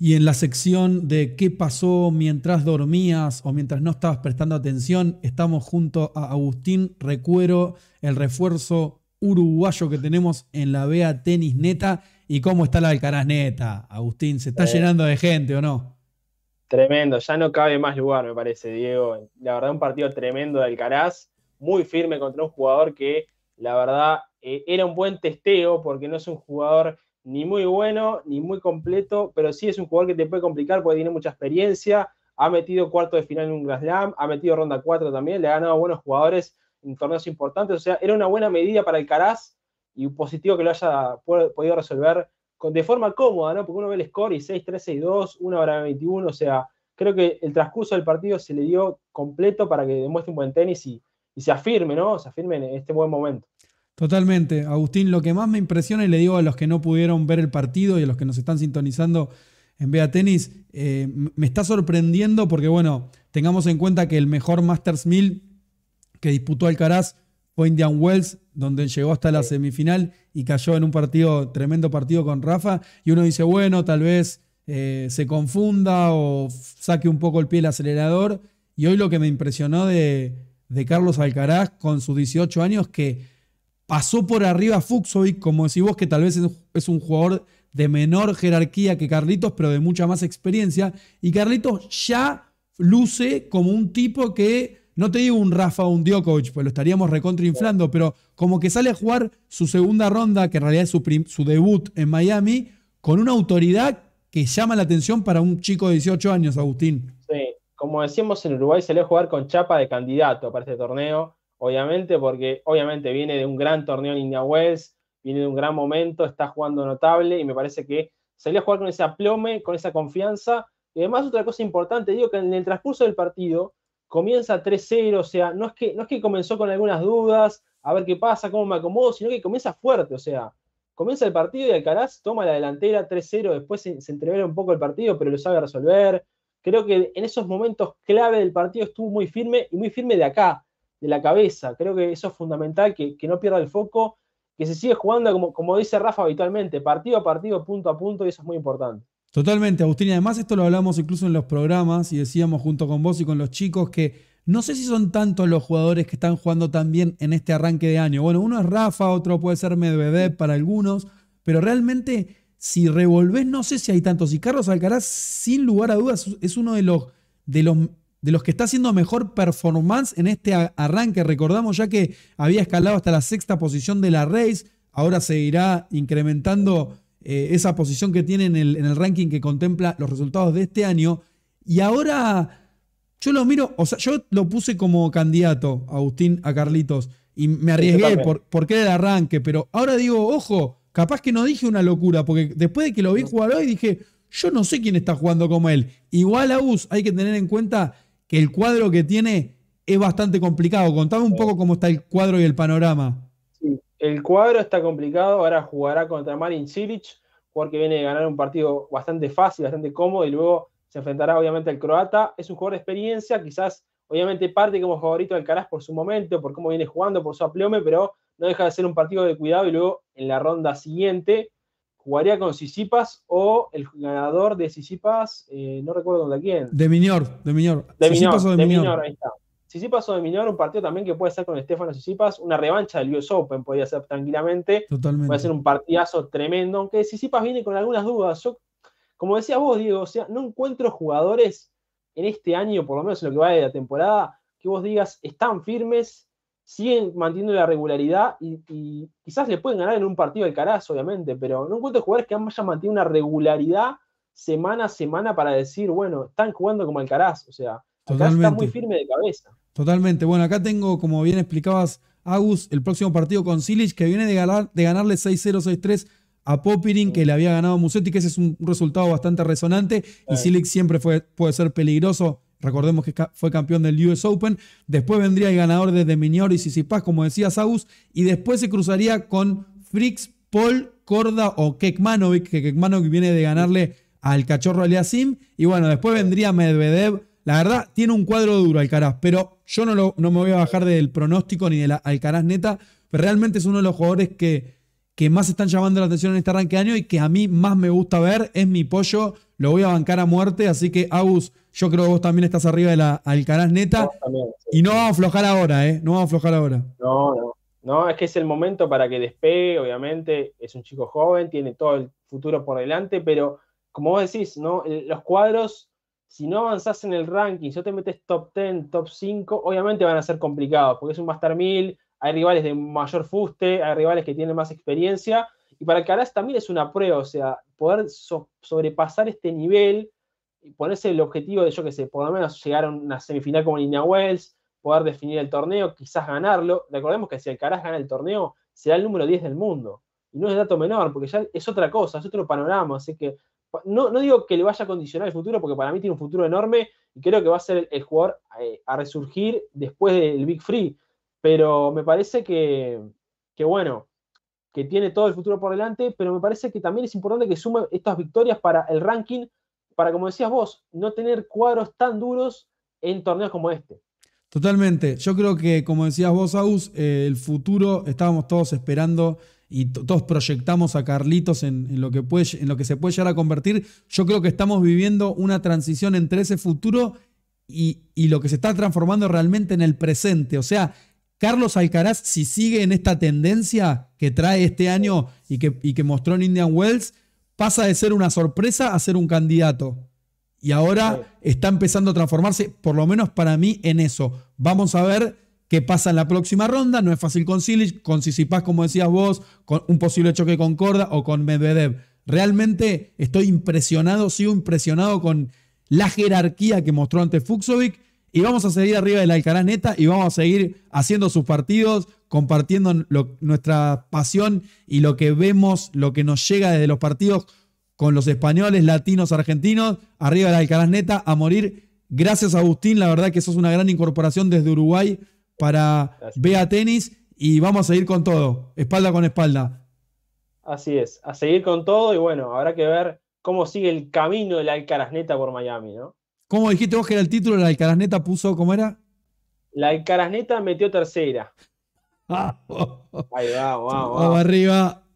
Y en la sección de qué pasó mientras dormías o mientras no estabas prestando atención, estamos junto a Agustín Recuero, el refuerzo uruguayo que tenemos en la Bea Tenis Neta. ¿Y cómo está la Alcaraz Neta? Agustín, ¿se está eh. llenando de gente o no? Tremendo, ya no cabe más lugar, me parece, Diego. La verdad, un partido tremendo de Alcaraz, muy firme contra un jugador que, la verdad, eh, era un buen testeo porque no es un jugador ni muy bueno, ni muy completo, pero sí es un jugador que te puede complicar porque tiene mucha experiencia, ha metido cuarto de final en un Grand Slam, ha metido ronda 4 también, le ha ganado a buenos jugadores en torneos importantes, o sea, era una buena medida para el Caraz y positivo que lo haya podido resolver de forma cómoda, ¿no? Porque uno ve el score y 6-3, 6-2, 1 hora 21, o sea, creo que el transcurso del partido se le dio completo para que demuestre un buen tenis y, y se afirme, ¿no? Se afirme en este buen momento. Totalmente. Agustín, lo que más me impresiona, y le digo a los que no pudieron ver el partido y a los que nos están sintonizando en Vea Tenis, eh, me está sorprendiendo porque, bueno, tengamos en cuenta que el mejor Masters 1000 que disputó Alcaraz fue Indian Wells, donde llegó hasta la semifinal y cayó en un partido, tremendo partido con Rafa. Y uno dice, bueno, tal vez eh, se confunda o saque un poco el pie el acelerador. Y hoy lo que me impresionó de, de Carlos Alcaraz con sus 18 años, que pasó por arriba a Fuxovic, como decís vos, que tal vez es un jugador de menor jerarquía que Carlitos, pero de mucha más experiencia. Y Carlitos ya luce como un tipo que, no te digo un Rafa o un Djokovic, pues lo estaríamos recontrainflando, pero como que sale a jugar su segunda ronda, que en realidad es su, debut en Miami, con una autoridad que llama la atención para un chico de 18 años, Agustín. Sí, como decíamos en Uruguay, salió a jugar con chapa de candidato para este torneo obviamente, porque obviamente viene de un gran torneo en India Wells, viene de un gran momento, está jugando notable y me parece que salió a jugar con ese aplome, con esa confianza. Y además, otra cosa importante, digo que en el transcurso del partido comienza 3-0, o sea, no es, que, no es que comenzó con algunas dudas, a ver qué pasa, cómo me acomodo, sino que comienza fuerte, o sea, comienza el partido y Alcaraz toma la delantera 3-0, después se, se un poco el partido, pero lo sabe resolver. Creo que en esos momentos clave del partido estuvo muy firme y muy firme de acá, de la cabeza. Creo que eso es fundamental, que, no pierda el foco, que se sigue jugando, como, como dice Rafa habitualmente, partido a partido, punto a punto, y eso es muy importante. Totalmente, Agustín. Y además esto lo hablamos incluso en los programas y decíamos junto con vos y con los chicos que no sé si son tantos los jugadores que están jugando tan bien en este arranque de año. Bueno, uno es Rafa, otro puede ser Medvedev para algunos, pero realmente si revolvés no sé si hay tantos. Y Carlos Alcaraz, sin lugar a dudas, es uno de los, de los de los que está haciendo mejor performance en este arranque. Recordamos ya que había escalado hasta la sexta posición de la race, ahora seguirá incrementando eh, esa posición que tiene en el, en el, ranking que contempla los resultados de este año. Y ahora yo lo miro, o sea, yo lo puse como candidato, Agustín, a Carlitos, y me arriesgué por, porque era el arranque, pero ahora digo, ojo, capaz que no dije una locura, porque después de que lo vi jugar hoy dije... Yo no sé quién está jugando como él. Igual, a Us hay que tener en cuenta que el cuadro que tiene es bastante complicado. Contame un poco cómo está el cuadro y el panorama. Sí, el cuadro está complicado, ahora jugará contra Marin Cilic, porque viene de ganar un partido bastante fácil, bastante cómodo, y luego se enfrentará obviamente al croata. Es un jugador de experiencia, quizás obviamente parte como favorito del Caras por su momento, por cómo viene jugando, por su aplome, pero no deja de ser un partido de cuidado y luego en la ronda siguiente jugaría con Sisipas o el ganador de Sisipas, eh, no recuerdo dónde quién. De Miñor, de Miñor. De Miñor, o de, de Miñor? ahí está. Sisipas o de Miñor, un partido también que puede ser con Estefano Sisipas, una revancha del US Open podría ser tranquilamente. Totalmente. Puede ser un partidazo tremendo, aunque Sisipas viene con algunas dudas. Yo, como decías vos, Diego, o sea, no encuentro jugadores en este año, por lo menos en lo que va de la temporada, que vos digas, están firmes, siguen manteniendo la regularidad y, quizás le pueden ganar en un partido al Caraz, obviamente, pero no encuentro jugadores que hayan mantenido una regularidad semana a semana para decir, bueno, están jugando como Caraz. o sea, está muy firme de cabeza. Totalmente, bueno, acá tengo, como bien explicabas, Agus, el próximo partido con Silic que viene de, ganar, de ganarle 6-0, 6-3 a Popirin, que le había ganado Musetti, que ese es un resultado bastante resonante, y Silic siempre puede ser peligroso Recordemos que fue campeón del US Open. Después vendría el ganador de Deminior y Sisipas, como decía Saus. Y después se cruzaría con Fricks, Paul, Corda o Kekmanovic, que Kekmanovic viene de ganarle al cachorro Aliasim. Y bueno, después vendría Medvedev. La verdad, tiene un cuadro duro Alcaraz, pero yo no, lo, no me voy a bajar del pronóstico ni la Alcaraz neta. Pero realmente es uno de los jugadores que, que más están llamando la atención en este arranque de año y que a mí más me gusta ver. Es mi pollo, lo voy a bancar a muerte. Así que, Agus. Yo creo que vos también estás arriba de la Alcaraz neta. Y no vamos a aflojar ahora, ¿eh? No vamos a aflojar ahora. No, no. No, es que es el momento para que despegue, obviamente. Es un chico joven, tiene todo el futuro por delante, pero como vos decís, ¿no? Los cuadros, si no avanzás en el ranking, si no te metes top 10, top 5, obviamente van a ser complicados, porque es un Master 1000, hay rivales de mayor fuste, hay rivales que tienen más experiencia, y para Alcaraz también es una prueba, o sea, poder sobrepasar este nivel ponerse el objetivo de, yo que sé, por lo menos llegar a una semifinal como Nina Wells, poder definir el torneo, quizás ganarlo. Recordemos que si Alcaraz gana el torneo, será el número 10 del mundo. Y no es dato menor, porque ya es otra cosa, es otro panorama. Así que no, no digo que le vaya a condicionar el futuro, porque para mí tiene un futuro enorme y creo que va a ser el, jugador eh, a, resurgir después del Big Free. Pero me parece que, que, bueno, que tiene todo el futuro por delante, pero me parece que también es importante que sume estas victorias para el ranking para, como decías vos, no tener cuadros tan duros en torneos como este. Totalmente. Yo creo que, como decías vos, Agus, eh, el futuro estábamos todos esperando y todos proyectamos a Carlitos en, lo que puede, en lo que se puede llegar a convertir. Yo creo que estamos viviendo una transición entre ese futuro y, lo que se está transformando realmente en el presente. O sea, Carlos Alcaraz, si sigue en esta tendencia que trae este año y que, y que mostró en Indian Wells, pasa de ser una sorpresa a ser un candidato. Y ahora está empezando a transformarse, por lo menos para mí, en eso. Vamos a ver qué pasa en la próxima ronda. No es fácil con Silic, con Sisipas, como decías vos, con un posible choque con Corda o con Medvedev. Realmente estoy impresionado, sigo impresionado con la jerarquía que mostró ante Fuxovic. Y vamos a seguir arriba de Alcaraz neta y vamos a seguir haciendo sus partidos, compartiendo nuestra pasión y lo que vemos, lo que nos llega desde los partidos con los españoles, latinos, argentinos. Arriba de la Alcaraz Neta a morir. Gracias Agustín, la verdad que sos una gran incorporación desde Uruguay para Vea Tenis y vamos a seguir con todo, espalda con espalda. Así es, a seguir con todo y bueno, habrá que ver cómo sigue el camino de la Alcaraz Neta por Miami, ¿no? Como dijiste vos que era el título? La Alcaraz puso, ¿cómo era? La Alcaraz metió tercera. Ahí va, va, wow. Vamos arriba.